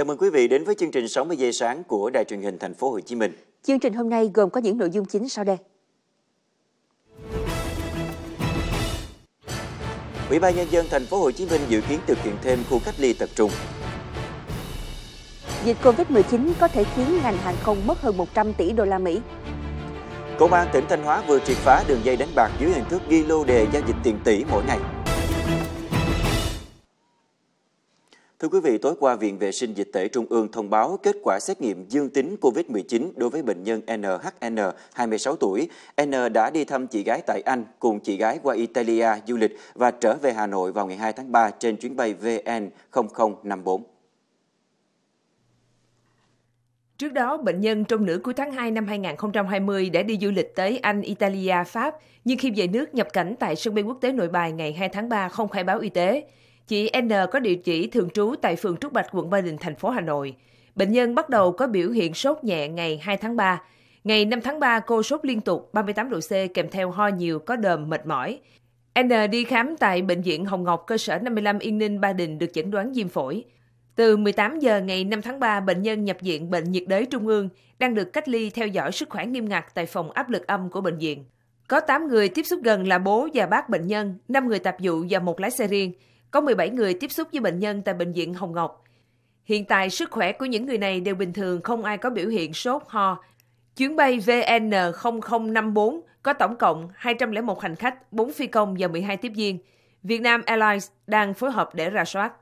Chào mừng quý vị đến với chương trình 60 giây sáng của Đài truyền hình Thành phố Hồ Chí Minh. Chương trình hôm nay gồm có những nội dung chính sau đây. Ủy ban nhân dân Thành phố Hồ Chí Minh dự kiến thực hiện thêm khu cách ly tập trung. Dịch Covid-19 có thể khiến ngành hàng không mất hơn 100 tỷ đô la Mỹ. Công an tỉnh Thanh Hóa vừa triệt phá đường dây đánh bạc dưới hình thức ghi lô đề giao dịch tiền tỷ mỗi ngày. Thưa quý vị, tối qua Viện Vệ sinh Dịch tễ Trung ương thông báo kết quả xét nghiệm dương tính COVID-19 đối với bệnh nhân NHN, 26 tuổi. N đã đi thăm chị gái tại Anh cùng chị gái qua Italia du lịch và trở về Hà Nội vào ngày 2 tháng 3 trên chuyến bay VN0054. Trước đó, bệnh nhân trong nửa cuối tháng 2 năm 2020 đã đi du lịch tới Anh, Italia, Pháp, nhưng khi về nước nhập cảnh tại sân bay quốc tế nội bài ngày 2 tháng 3 không khai báo y tế. Chị N có địa chỉ thường trú tại phường Trúc Bạch, quận Ba Đình, thành phố Hà Nội. Bệnh nhân bắt đầu có biểu hiện sốt nhẹ ngày 2 tháng 3. Ngày 5 tháng 3, cô sốt liên tục 38 độ C kèm theo ho nhiều, có đờm, mệt mỏi. N đi khám tại Bệnh viện Hồng Ngọc, cơ sở 55 Yên Ninh, Ba Đình được chẩn đoán viêm phổi. Từ 18 giờ ngày 5 tháng 3, bệnh nhân nhập viện Bệnh nhiệt đới Trung ương đang được cách ly theo dõi sức khỏe nghiêm ngặt tại phòng áp lực âm của bệnh viện. Có 8 người tiếp xúc gần là bố và bác bệnh nhân, 5 người tập vụ và một lái xe riêng có 17 người tiếp xúc với bệnh nhân tại Bệnh viện Hồng Ngọc. Hiện tại, sức khỏe của những người này đều bình thường, không ai có biểu hiện sốt, ho. Chuyến bay VN0054 có tổng cộng 201 hành khách, 4 phi công và 12 tiếp viên. Việt Nam Airlines đang phối hợp để ra soát.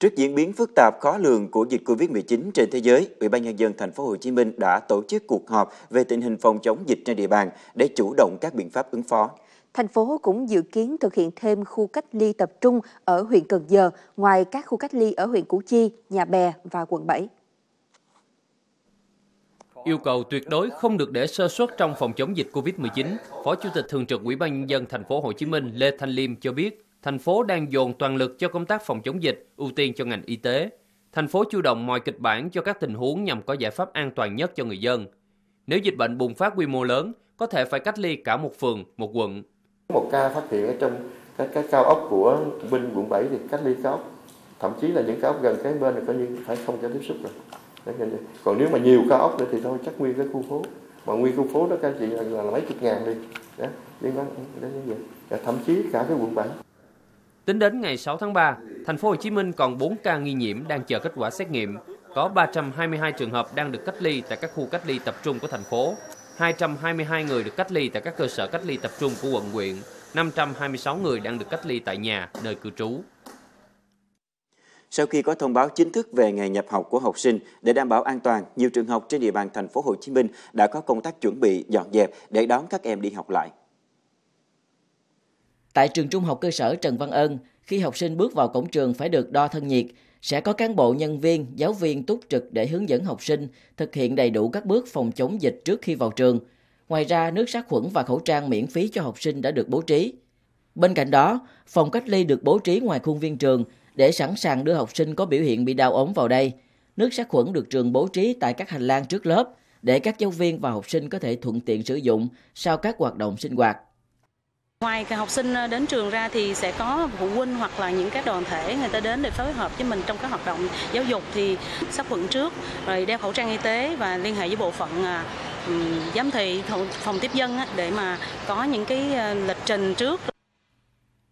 Trước diễn biến phức tạp khó lường của dịch Covid-19 trên thế giới, Ủy ban nhân dân thành phố Hồ Chí Minh đã tổ chức cuộc họp về tình hình phòng chống dịch trên địa bàn để chủ động các biện pháp ứng phó. Thành phố cũng dự kiến thực hiện thêm khu cách ly tập trung ở huyện Cần Giờ, ngoài các khu cách ly ở huyện Củ Chi, Nhà Bè và quận 7. Yêu cầu tuyệt đối không được để sơ suất trong phòng chống dịch Covid-19, Phó Chủ tịch Thường trực Ủy ban nhân dân thành phố Hồ Chí Minh Lê Thanh Liêm cho biết, thành phố đang dồn toàn lực cho công tác phòng chống dịch, ưu tiên cho ngành y tế. Thành phố chủ động mọi kịch bản cho các tình huống nhằm có giải pháp an toàn nhất cho người dân. Nếu dịch bệnh bùng phát quy mô lớn, có thể phải cách ly cả một phường, một quận. Một ca phát hiện ở trong cái, cái cao ốc của binh quận 7 thì cách ly cao ốc. Thậm chí là những cao ốc gần cái bên là coi như phải không cho tiếp xúc rồi. còn nếu mà nhiều cao ốc nữa thì thôi chắc nguyên cái khu phố. Mà nguyên khu phố đó các chị là, là, mấy chục ngàn đi. Đó, liên quan đến như vậy. thậm chí cả cái quận 7. Tính đến ngày 6 tháng 3, thành phố Hồ Chí Minh còn 4 ca nghi nhiễm đang chờ kết quả xét nghiệm, có 322 trường hợp đang được cách ly tại các khu cách ly tập trung của thành phố. 222 người được cách ly tại các cơ sở cách ly tập trung của quận huyện, 526 người đang được cách ly tại nhà, nơi cư trú. Sau khi có thông báo chính thức về ngày nhập học của học sinh để đảm bảo an toàn, nhiều trường học trên địa bàn thành phố Hồ Chí Minh đã có công tác chuẩn bị dọn dẹp để đón các em đi học lại. Tại trường trung học cơ sở Trần Văn Ân, khi học sinh bước vào cổng trường phải được đo thân nhiệt, sẽ có cán bộ nhân viên, giáo viên túc trực để hướng dẫn học sinh thực hiện đầy đủ các bước phòng chống dịch trước khi vào trường. Ngoài ra, nước sát khuẩn và khẩu trang miễn phí cho học sinh đã được bố trí. Bên cạnh đó, phòng cách ly được bố trí ngoài khuôn viên trường để sẵn sàng đưa học sinh có biểu hiện bị đau ốm vào đây. Nước sát khuẩn được trường bố trí tại các hành lang trước lớp để các giáo viên và học sinh có thể thuận tiện sử dụng sau các hoạt động sinh hoạt. Ngoài học sinh ờ, đến trường ra thì sẽ có phụ huynh hoặc là những các đoàn thể người ta đến để phối hợp với mình trong các hoạt động giáo dục thì sắp khuẩn trước, rồi đeo khẩu trang y tế và liên hệ với bộ phận à, giám thị phòng tiếp dân để mà có những cái ờ, lịch trình trước.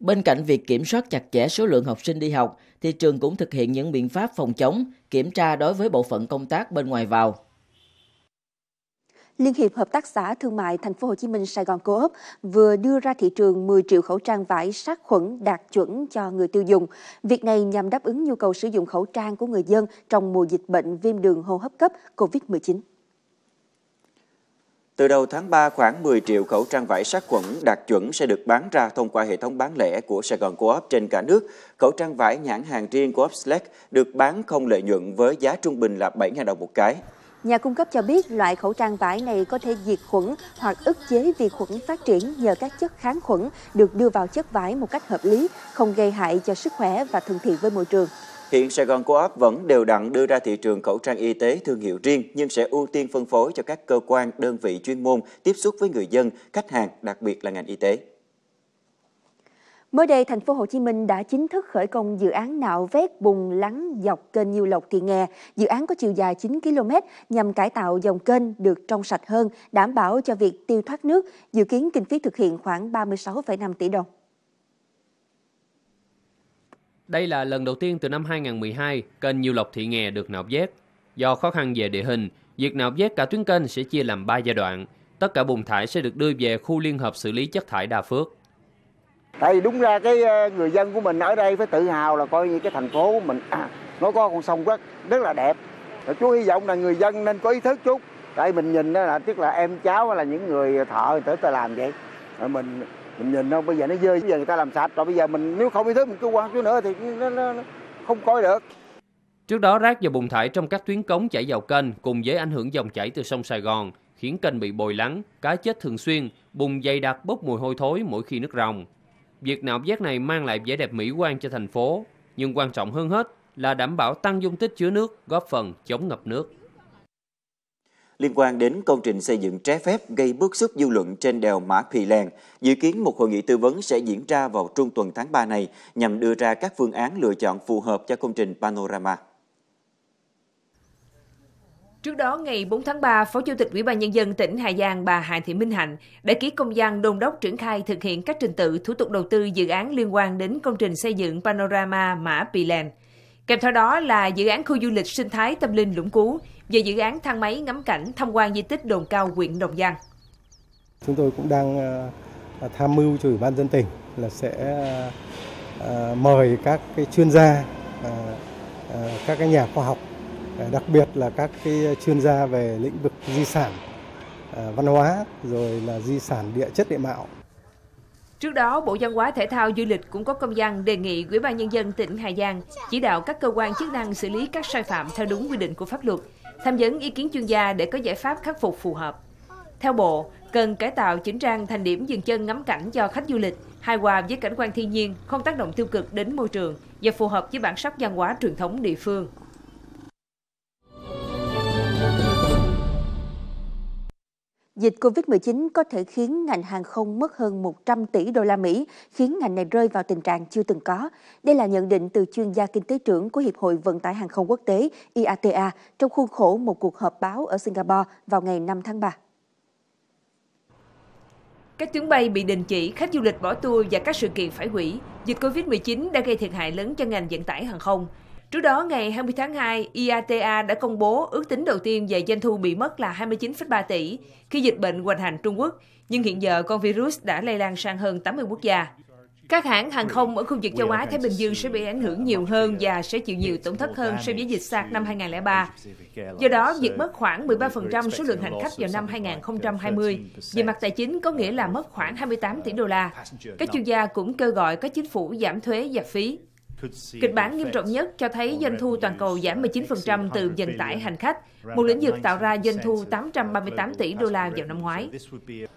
Bên cạnh việc kiểm soát chặt chẽ số lượng học sinh đi học, thì trường cũng thực hiện những biện pháp phòng chống, kiểm tra đối với bộ phận công tác bên ngoài vào. Liên hiệp Hợp tác xã Thương mại Thành phố Hồ Chí Minh Sài Gòn Co-op vừa đưa ra thị trường 10 triệu khẩu trang vải sát khuẩn đạt chuẩn cho người tiêu dùng. Việc này nhằm đáp ứng nhu cầu sử dụng khẩu trang của người dân trong mùa dịch bệnh viêm đường hô hấp cấp COVID-19. Từ đầu tháng 3, khoảng 10 triệu khẩu trang vải sát khuẩn đạt chuẩn sẽ được bán ra thông qua hệ thống bán lẻ của Sài Gòn Co-op trên cả nước. Khẩu trang vải nhãn hàng riêng của co được bán không lợi nhuận với giá trung bình là 7.000 đồng một cái. Nhà cung cấp cho biết loại khẩu trang vải này có thể diệt khuẩn hoặc ức chế vi khuẩn phát triển nhờ các chất kháng khuẩn được đưa vào chất vải một cách hợp lý, không gây hại cho sức khỏe và thân thiện với môi trường. Hiện Sài Gòn Co-op vẫn đều đặn đưa ra thị trường khẩu trang y tế thương hiệu riêng nhưng sẽ ưu tiên phân phối cho các cơ quan, đơn vị chuyên môn tiếp xúc với người dân, khách hàng, đặc biệt là ngành y tế. Mới đây, thành phố Hồ Chí Minh đã chính thức khởi công dự án nạo vét bùn lắng dọc kênh Nhiêu Lộc Thị Nghè. Dự án có chiều dài 9 km nhằm cải tạo dòng kênh được trong sạch hơn, đảm bảo cho việc tiêu thoát nước, dự kiến kinh phí thực hiện khoảng 36,5 tỷ đồng. Đây là lần đầu tiên từ năm 2012, kênh Nhiêu Lộc Thị Nghè được nạo vét. Do khó khăn về địa hình, việc nạo vét cả tuyến kênh sẽ chia làm 3 giai đoạn. Tất cả bùn thải sẽ được đưa về khu liên hợp xử lý chất thải Đa Phước tại vì đúng ra cái ờ, người dân của mình ở đây phải tự hào là coi như cái thành phố của mình à, nó có con sông rất rất là đẹp và chú hy vọng là người dân nên có ý thức chút tại mình nhìn đó là tức là em cháu hay là những người thợ tới ta làm vậy rồi mình mình nhìn đâu bây giờ nó dơ bây giờ người ta làm sạch rồi bây giờ mình nếu không ý thức mình cứ quăng chú nữa thì nó, nó, nó không coi được Trước đó rác và bùn thải trong các tuyến cống chảy vào kênh cùng với ảnh hưởng dòng chảy từ sông Sài Gòn khiến kênh bị bồi lắng, cá chết thường xuyên, bùn dày đặc bốc mùi hôi thối mỗi khi nước rồng Việc nạo vét này mang lại vẻ đẹp mỹ quan cho thành phố, nhưng quan trọng hơn hết là đảm bảo tăng dung tích chứa nước, góp phần chống ngập nước. Liên quan đến công trình xây dựng trái phép gây bức xúc dư luận trên đèo Mã Pì Lèng, dự kiến một hội nghị tư vấn sẽ diễn ra vào trung tuần tháng 3 này nhằm đưa ra các phương án lựa chọn phù hợp cho công trình Panorama. Trước đó, ngày 4 tháng 3, Phó Chủ tịch Ủy ban Nhân dân tỉnh Hà Giang bà Hà Thị Minh Hạnh đã ký công văn đôn đốc triển khai thực hiện các trình tự thủ tục đầu tư dự án liên quan đến công trình xây dựng Panorama Mã Pì Lèn. Kèm theo đó là dự án khu du lịch sinh thái tâm linh Lũng Cú và dự án thang máy ngắm cảnh tham quan di tích đồn cao huyện Đồng Giang. Chúng tôi cũng đang ờ, tham mưu cho Ủy ban dân tỉnh là sẽ ờ, ờ, mời các cái chuyên gia, các cái nhà khoa học Ờ, đặc biệt là các cái chuyên gia về lĩnh vực di sản ờ, văn hóa rồi là di sản địa chất địa mạo. Trước đó, Bộ Văn hóa Thể thao Du lịch cũng có công văn đề nghị Ủy ban Nhân dân tỉnh Hà Giang chỉ đạo các cơ quan chức năng xử lý các sai phạm theo đúng quy định của pháp luật, tham vấn ý kiến chuyên gia để có giải pháp khắc phục phù hợp. Theo Bộ, cần cải tạo chỉnh trang thành điểm dừng chân ngắm cảnh cho khách du lịch, hài hòa với cảnh quan thiên nhiên, không tác động tiêu cực đến môi trường và phù hợp với bản sắc văn hóa truyền thống địa phương. Dịch Covid-19 có thể khiến ngành hàng không mất hơn 100 tỷ đô la Mỹ, khiến ngành này rơi vào tình trạng chưa từng có. Đây là nhận định từ chuyên gia kinh tế trưởng của Hiệp hội Vận tải Hàng không Quốc tế IATA trong khuôn khổ một cuộc họp báo ở Singapore vào ngày 5 tháng 3. Các chuyến bay bị đình chỉ, khách du lịch bỏ tour và các sự kiện phải hủy. Dịch Covid-19 đã gây thiệt hại lớn cho ngành vận tải hàng không. Trước đó, ngày 20 tháng 2, IATA đã công bố ước tính đầu tiên về doanh thu bị mất là 29,3 tỷ khi dịch bệnh hoành hành Trung Quốc, nhưng hiện giờ con virus đã lây lan sang hơn 80 quốc gia. Các hãng hàng không ở khu vực châu Á Thái Bình Dương sẽ bị ảnh hưởng nhiều hơn và sẽ chịu nhiều tổn thất hơn so với dịch SARS năm 2003. Do đó, việc mất khoảng 13% số lượng hành khách vào năm 2020 về mặt tài chính có nghĩa là mất khoảng 28 tỷ đô la. Các chuyên gia cũng kêu gọi các chính phủ giảm thuế và phí. Kịch bản nghiêm trọng nhất cho thấy doanh thu toàn cầu giảm 19% từ vận tải hành khách, một lĩnh vực tạo ra doanh thu 838 tỷ đô la vào năm ngoái.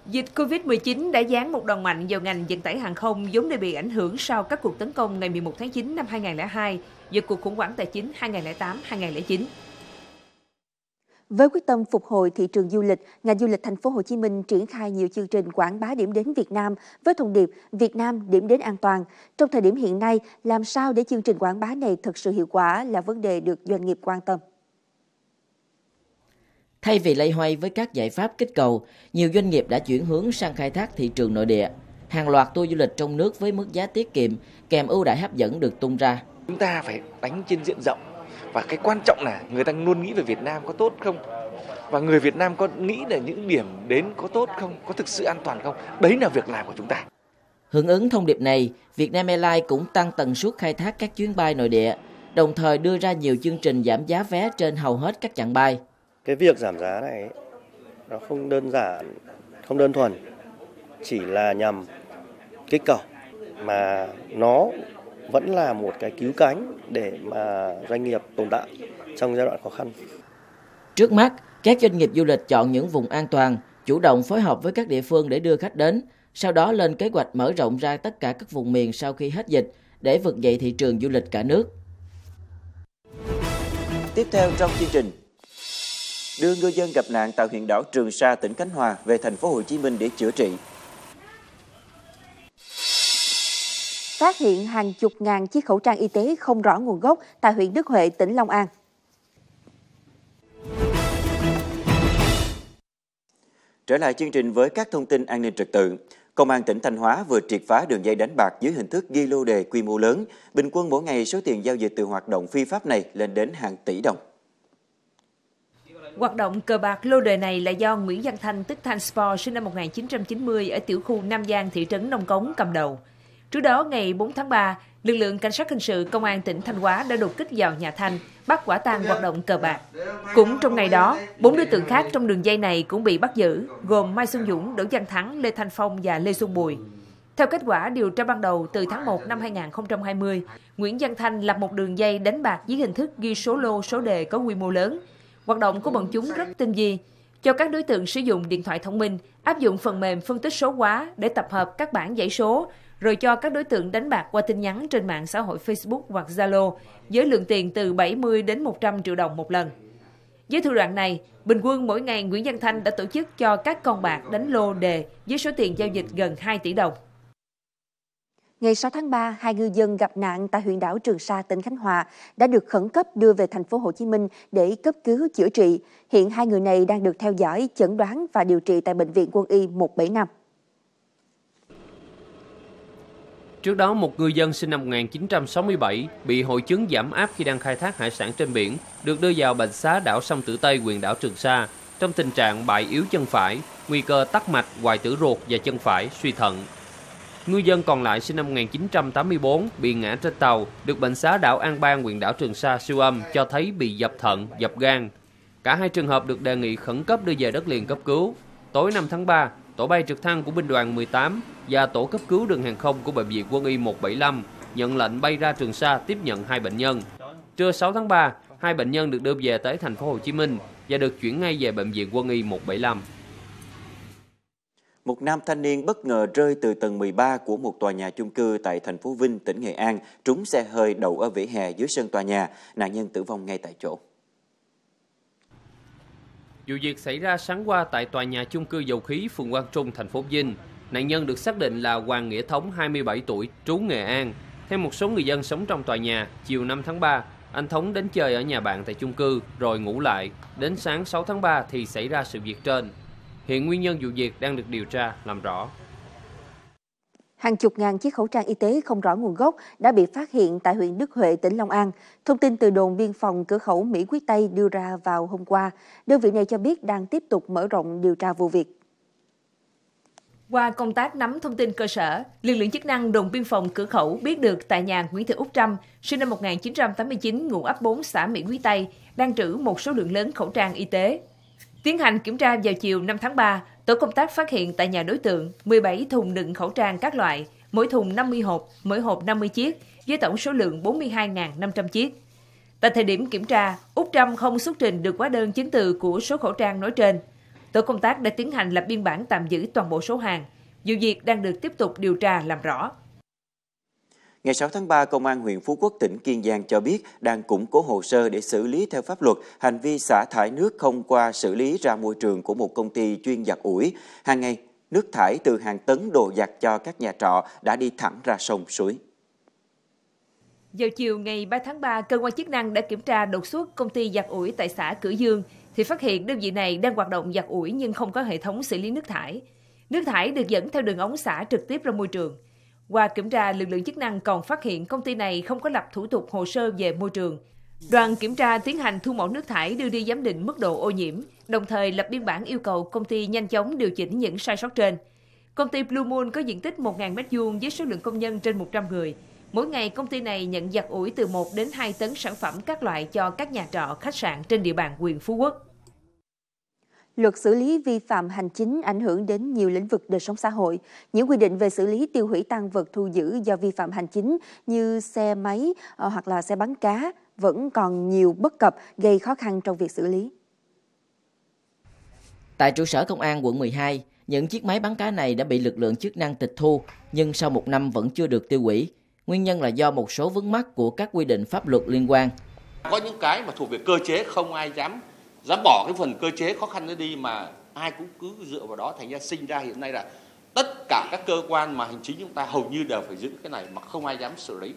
Dịch COVID-19 đã giáng một đòn mạnh vào ngành vận tải hàng không vốn đã bị ảnh hưởng sau các cuộc tấn công ngày 11 tháng 9 năm 2002 và cuộc khủng hoảng tài chính 2008-2009. Với quyết tâm phục hồi thị trường du lịch, ngành du lịch thành phố Hồ Chí Minh triển khai nhiều chương trình quảng bá điểm đến Việt Nam với thông điệp Việt Nam điểm đến an toàn. Trong thời điểm hiện nay, làm sao để chương trình quảng bá này thực sự hiệu quả là vấn đề được doanh nghiệp quan tâm. Thay vì lây hoay với các giải pháp kích cầu, nhiều doanh nghiệp đã chuyển hướng sang khai thác thị trường nội địa. Hàng loạt tour du lịch trong nước với mức giá tiết kiệm kèm ưu đãi hấp dẫn được tung ra. Chúng ta phải đánh trên diện rộng và cái quan trọng là người ta luôn nghĩ về Việt Nam có tốt không và người Việt Nam có nghĩ là những điểm đến có tốt không có thực sự an toàn không đấy là việc làm của chúng ta hưởng ứng thông điệp này Vietnam Airlines cũng tăng tần suất khai thác các chuyến bay nội địa đồng thời đưa ra nhiều chương trình giảm giá vé trên hầu hết các chặng bay cái việc giảm giá này nó không đơn giản không đơn thuần chỉ là nhằm kích cầu mà nó vẫn là một cái cứu cánh để mà doanh nghiệp tồn tại trong giai đoạn khó khăn. Trước mắt, các doanh nghiệp du lịch chọn những vùng an toàn, chủ động phối hợp với các địa phương để đưa khách đến, sau đó lên kế hoạch mở rộng ra tất cả các vùng miền sau khi hết dịch để vực dậy thị trường du lịch cả nước. Tiếp theo trong chương trình, đưa ngư dân gặp nạn tại huyện đảo Trường Sa, tỉnh Khánh Hòa về thành phố Hồ Chí Minh để chữa trị phát hiện hàng chục ngàn chiếc khẩu trang y tế không rõ nguồn gốc tại huyện Đức Huệ, tỉnh Long An. Trở lại chương trình với các thông tin an ninh trật tự. Công an tỉnh Thanh Hóa vừa triệt phá đường dây đánh bạc dưới hình thức ghi lô đề quy mô lớn. Bình quân mỗi ngày số tiền giao dịch từ hoạt động phi pháp này lên đến hàng tỷ đồng. Hoạt động cờ bạc lô đề này là do Nguyễn Văn Thanh tức Thanh Sport sinh năm 1990 ở tiểu khu Nam Giang thị trấn Nông Cống cầm đầu. Trước đó, ngày 4 tháng 3, lực lượng cảnh sát hình sự công an tỉnh Thanh Hóa đã đột kích vào nhà Thanh, bắt quả tang hoạt động cờ bạc. Cũng trong ngày đó, bốn đối tượng khác trong đường dây này cũng bị bắt giữ, gồm Mai Xuân Dũng, Đỗ Văn Thắng, Lê Thanh Phong và Lê Xuân Bùi. Theo kết quả điều tra ban đầu, từ tháng 1 năm 2020, Nguyễn Văn Thanh lập một đường dây đánh bạc dưới hình thức ghi số lô, số đề có quy mô lớn. Hoạt động của bọn chúng rất tinh vi, cho các đối tượng sử dụng điện thoại thông minh, áp dụng phần mềm phân tích số hóa để tập hợp các bản dãy số, rồi cho các đối tượng đánh bạc qua tin nhắn trên mạng xã hội Facebook hoặc Zalo với lượng tiền từ 70 đến 100 triệu đồng một lần. Với thủ đoạn này, bình quân mỗi ngày Nguyễn Văn Thanh đã tổ chức cho các con bạc đánh lô đề với số tiền giao dịch gần 2 tỷ đồng. Ngày 6 tháng 3, hai ngư dân gặp nạn tại huyện đảo Trường Sa, tỉnh Khánh Hòa đã được khẩn cấp đưa về thành phố Hồ Chí Minh để cấp cứu chữa trị. Hiện hai người này đang được theo dõi, chẩn đoán và điều trị tại bệnh viện Quân y 175. Trước đó, một ngư dân sinh năm 1967 bị hội chứng giảm áp khi đang khai thác hải sản trên biển, được đưa vào bệnh xá đảo sông Tử Tây, quyền đảo Trường Sa, trong tình trạng bại yếu chân phải, nguy cơ tắc mạch, hoại tử ruột và chân phải, suy thận. Ngư dân còn lại sinh năm 1984 bị ngã trên tàu, được bệnh xá đảo An Bang, huyện đảo Trường Sa siêu âm cho thấy bị dập thận, dập gan. Cả hai trường hợp được đề nghị khẩn cấp đưa về đất liền cấp cứu. Tối 5 tháng 3, tổ bay trực thăng của binh đoàn 18 và tổ cấp cứu đường hàng không của bệnh viện quân y 175 nhận lệnh bay ra Trường Sa tiếp nhận hai bệnh nhân. Trưa 6 tháng 3, hai bệnh nhân được đưa về tới thành phố Hồ Chí Minh và được chuyển ngay về bệnh viện quân y 175. Một nam thanh niên bất ngờ rơi từ tầng 13 của một tòa nhà chung cư tại thành phố Vinh, tỉnh Nghệ An, trúng xe hơi đậu ở vỉa hè dưới sân tòa nhà, nạn nhân tử vong ngay tại chỗ. Vụ việc xảy ra sáng qua tại tòa nhà chung cư dầu khí phường Quang Trung, thành phố Vinh. Nạn nhân được xác định là Hoàng Nghĩa Thống, 27 tuổi, trú Nghệ An. Theo một số người dân sống trong tòa nhà, chiều 5 tháng 3, anh Thống đến chơi ở nhà bạn tại chung cư rồi ngủ lại. Đến sáng 6 tháng 3 thì xảy ra sự việc trên. Hiện nguyên nhân vụ việc đang được điều tra làm rõ. Hàng chục ngàn chiếc khẩu trang y tế không rõ nguồn gốc đã bị phát hiện tại huyện Đức Huệ, tỉnh Long An. Thông tin từ đồn biên phòng cửa khẩu Mỹ Quý Tây đưa ra vào hôm qua. Đơn vị này cho biết đang tiếp tục mở rộng điều tra vụ việc. Qua công tác nắm thông tin cơ sở, lực lượng chức năng đồn biên phòng cửa khẩu biết được tại nhà Nguyễn Thị Úc Trâm, sinh năm 1989, ngụ ấp 4 xã Mỹ Quý Tây, đang trữ một số lượng lớn khẩu trang y tế. Tiến hành kiểm tra vào chiều 5 tháng 3, Tổ công tác phát hiện tại nhà đối tượng 17 thùng đựng khẩu trang các loại, mỗi thùng 50 hộp, mỗi hộp 50 chiếc, với tổng số lượng 42.500 chiếc. Tại thời điểm kiểm tra, Úc Trâm không xuất trình được hóa đơn chứng từ của số khẩu trang nói trên. Tổ công tác đã tiến hành lập biên bản tạm giữ toàn bộ số hàng. Vụ việc đang được tiếp tục điều tra làm rõ. Ngày 6 tháng 3, Công an huyện Phú Quốc, tỉnh Kiên Giang cho biết đang củng cố hồ sơ để xử lý theo pháp luật hành vi xả thải nước không qua xử lý ra môi trường của một công ty chuyên giặt ủi. Hàng ngày, nước thải từ hàng tấn đồ giặt cho các nhà trọ đã đi thẳng ra sông suối. Vào chiều ngày 3 tháng 3, cơ quan chức năng đã kiểm tra đột xuất công ty giặt ủi tại xã Cửu Dương thì phát hiện đơn vị này đang hoạt động giặt ủi nhưng không có hệ thống xử lý nước thải. Nước thải được dẫn theo đường ống xả trực tiếp ra môi trường. Qua kiểm tra, lực lượng chức năng còn phát hiện công ty này không có lập thủ tục hồ sơ về môi trường. Đoàn kiểm tra tiến hành thu mẫu nước thải đưa đi giám định mức độ ô nhiễm, đồng thời lập biên bản yêu cầu công ty nhanh chóng điều chỉnh những sai sót trên. Công ty Blue Moon có diện tích 1.000 m2 với số lượng công nhân trên 100 người. Mỗi ngày, công ty này nhận giặt ủi từ 1 đến 2 tấn sản phẩm các loại cho các nhà trọ, khách sạn trên địa bàn quyền Phú Quốc. Luật xử lý vi phạm hành chính ảnh hưởng đến nhiều lĩnh vực đời sống xã hội. Những quy định về xử lý tiêu hủy tăng vật thu giữ do vi phạm hành chính như xe máy ờ, hoặc là xe bắn cá vẫn còn nhiều bất cập gây khó khăn trong việc xử lý. Tại trụ sở công an quận 12, những chiếc máy bắn cá này đã bị lực lượng chức năng tịch thu nhưng sau một năm vẫn chưa được tiêu hủy. Nguyên nhân là do một số vướng mắc của các quy định pháp luật liên quan. Có những cái mà thuộc về cơ chế không ai dám dám bỏ cái phần cơ chế khó khăn đó đi mà ai cũng cứ dựa vào đó thành ra sinh ra hiện nay là tất cả các cơ quan mà hành chính chúng ta hầu như đều phải giữ cái này mà không ai dám xử lý.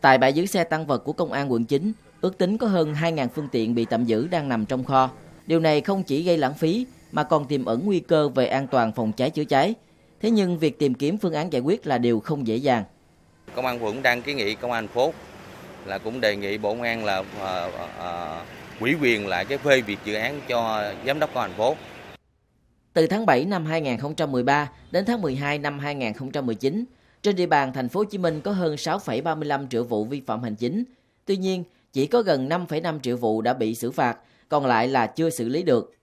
Tại bãi giữ xe tăng vật của công an quận 9, ước tính có hơn 2.000 phương tiện bị tạm giữ đang nằm trong kho. Điều này không chỉ gây lãng phí mà còn tiềm ẩn nguy cơ về an toàn phòng cháy chữa cháy. Thế nhưng việc tìm kiếm phương án giải quyết là điều không dễ dàng. Công an quận đang kiến nghị công an phố là cũng đề nghị bộ công an là uh, uh, quỹ quyền lại cái phê việc dự án cho giám đốc công thành phố. Từ tháng 7 năm 2013 đến tháng 12 năm 2019, trên địa bàn thành phố Hồ Chí Minh có hơn 6,35 triệu vụ vi phạm hành chính. Tuy nhiên, chỉ có gần 5,5 triệu vụ đã bị xử phạt, còn lại là chưa xử lý được.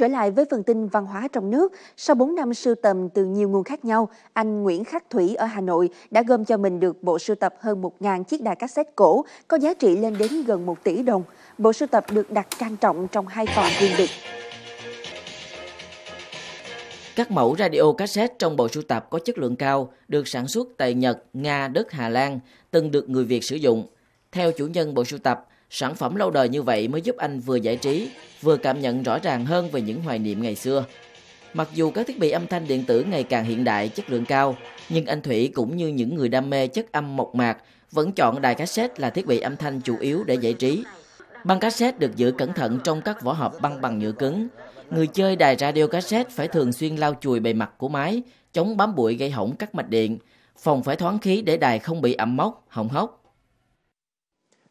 Trở lại với phần tin văn hóa trong nước, sau 4 năm sưu tầm từ nhiều nguồn khác nhau, anh Nguyễn Khắc Thủy ở Hà Nội đã gom cho mình được bộ sưu tập hơn 1.000 chiếc đài cassette cổ có giá trị lên đến gần 1 tỷ đồng. Bộ sưu tập được đặt trang trọng trong hai phòng riêng biệt. Các mẫu radio cassette trong bộ sưu tập có chất lượng cao được sản xuất tại Nhật, Nga, đức Hà Lan, từng được người Việt sử dụng. Theo chủ nhân bộ sưu tập, Sản phẩm lâu đời như vậy mới giúp anh vừa giải trí, vừa cảm nhận rõ ràng hơn về những hoài niệm ngày xưa. Mặc dù các thiết bị âm thanh điện tử ngày càng hiện đại, chất lượng cao, nhưng anh Thủy cũng như những người đam mê chất âm mộc mạc vẫn chọn đài cassette là thiết bị âm thanh chủ yếu để giải trí. Băng cassette được giữ cẩn thận trong các vỏ hộp băng bằng nhựa cứng. Người chơi đài radio cassette phải thường xuyên lau chùi bề mặt của máy, chống bám bụi gây hỏng các mạch điện. Phòng phải thoáng khí để đài không bị ẩm mốc, hỏng hóc.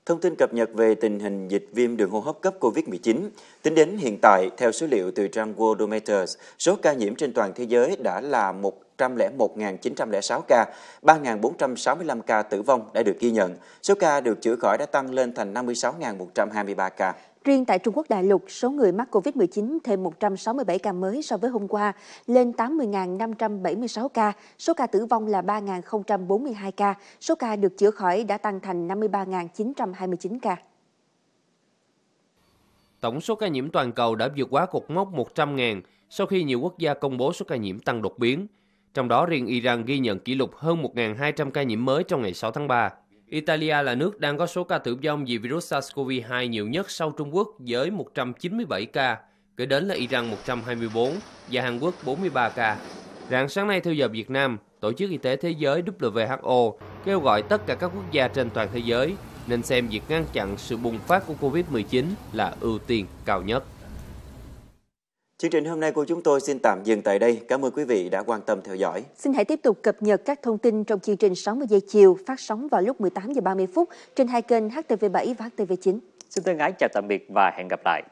Thông tin cập nhật về tình hình dịch viêm đường hô hấp cấp COVID-19. Tính đến hiện tại, theo số liệu từ trang Worldometers, số ca nhiễm trên toàn thế giới đã là 101.906 ca, 3.465 ca tử vong đã được ghi nhận. Số ca được chữa khỏi đã tăng lên thành 56.123 ca. Riêng tại Trung Quốc đại lục, số người mắc COVID-19 thêm 167 ca mới so với hôm qua, lên 80.576 ca, số ca tử vong là 3.042 ca, số ca được chữa khỏi đã tăng thành 53.929 ca. Tổng số ca nhiễm toàn cầu đã vượt quá cột mốc 100.000 sau khi nhiều quốc gia công bố số ca nhiễm tăng đột biến. Trong đó riêng Iran ghi nhận kỷ lục hơn 1.200 ca nhiễm mới trong ngày 6 tháng 3. Italia là nước đang có số ca tử vong vì virus SARS-CoV-2 nhiều nhất sau Trung Quốc với 197 ca, kể đến là Iran 124 và Hàn Quốc 43 ca. Rạng sáng nay theo giờ Việt Nam, Tổ chức Y tế Thế giới WHO kêu gọi tất cả các quốc gia trên toàn thế giới nên xem việc ngăn chặn sự bùng phát của COVID-19 là ưu tiên cao nhất. Chương trình hôm nay của chúng tôi xin tạm dừng tại đây. Cảm ơn quý vị đã quan tâm theo dõi. Xin hãy tiếp tục cập nhật các thông tin trong chương trình 60 giây chiều phát sóng vào lúc 18 giờ 30 phút trên hai kênh HTV7 và HTV9. Xin thân ái chào tạm biệt và hẹn gặp lại.